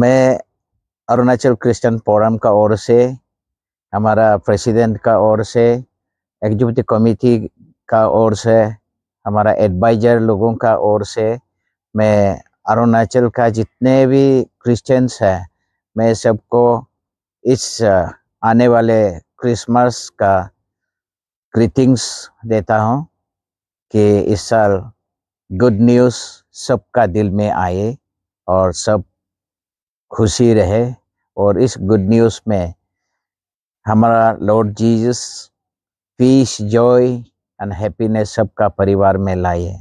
मैं Arunachal Christian forum का ओर से हमारा प्रेसिडेंट का ओर से एग्जीक्यूटिव कमेटी का ओर से हमारा एडवाइजर लोगों का ओर से मैं अरुणाचल का जितने भी क्रिश्चियंस हैं मैं सबको इस आने वाले क्रिसमस का ग्रीटिंग्स देता हूँ कि इस साल गुड न्यूज़ सबका दिल में आए और सब खुशी रहे और इस गुड न्यूज़ में हमारा Lord Jesus peace joy and happiness सबका परिवार में लाए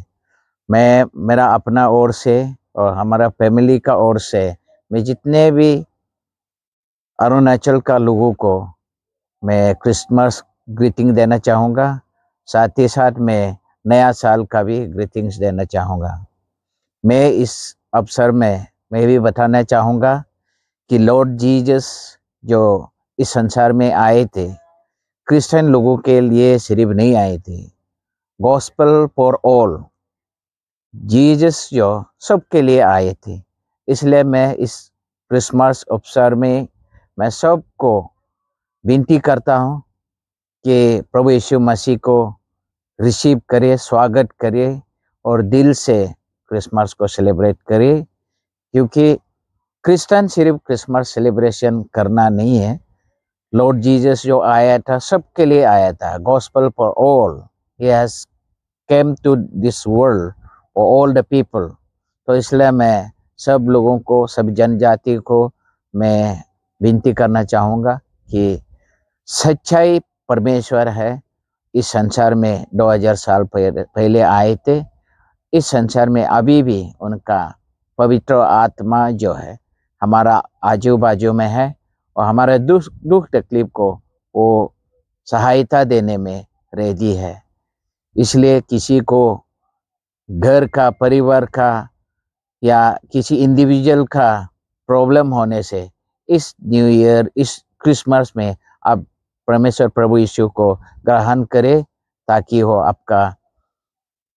मैं मेरा अपना ओर से और हमारा फैमिली का ओर से मैं जितने भी अरुणाचल का लोगों को मैं क्रिसमस ग्रीटिंग देना चाहूँगा साथ ही साथ मैं नया साल का भी ग्रीटिंग्स देना चाहूँगा मैं इस अवसर में मैं भी बताना चाहूँगा कि लॉर्ड जीजस जो इस संसार में आए थे क्रिश्चियन लोगों के लिए सिर्फ नहीं आए थे गॉस्पल फॉर ऑल जीजस जो सबके लिए आए थे इसलिए मैं इस क्रिसमस अवसर में मैं सबको विनती करता हूँ कि प्रभु यीशु मसीह को रिसीव करिए स्वागत करिए और दिल से क्रिसमस को सेलिब्रेट करिए क्योंकि क्रिश्चियन सिर्फ क्रिसमस सेलिब्रेशन करना नहीं है लॉर्ड जीसस जो आया था सबके लिए आया था gospel for all he has came to this world for all the people तो इसलिए मैं सब लोगों को सब जनजाति को मैं विनती करना चाहूँगा कि सच्चाई परमेश्वर है इस संसार में 2000 साल पहले आए थे इस संसार में अभी भी उनका पवित्र आत्मा जो है हमारा आजू बाजू में है और हमारे दुख दुख तकलीफ को वो सहायता देने में रेडी है इसलिए किसी को घर का परिवार का या किसी इंडिविजुअल का प्रॉब्लम होने से इस न्यू ईयर इस क्रिसमस में आप परमेश्वर प्रभु यीशु को ग्रहण करें ताकि वो आपका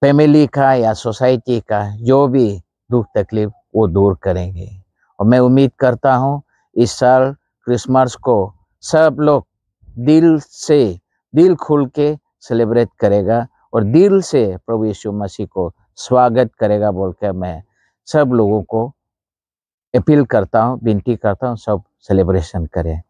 फैमिली का या सोसाइटी का जो भी दुख तकलीफ वो दूर करेंगे और मैं उम्मीद करता हूँ इस साल क्रिसमस को सब लोग दिल से दिल खुल के सेलिब्रेट करेगा और दिल से प्रभु यीशु मसीह को स्वागत करेगा बोल के मैं सब लोगों को अपील करता हूँ विनती करता हूँ सब सेलिब्रेशन करें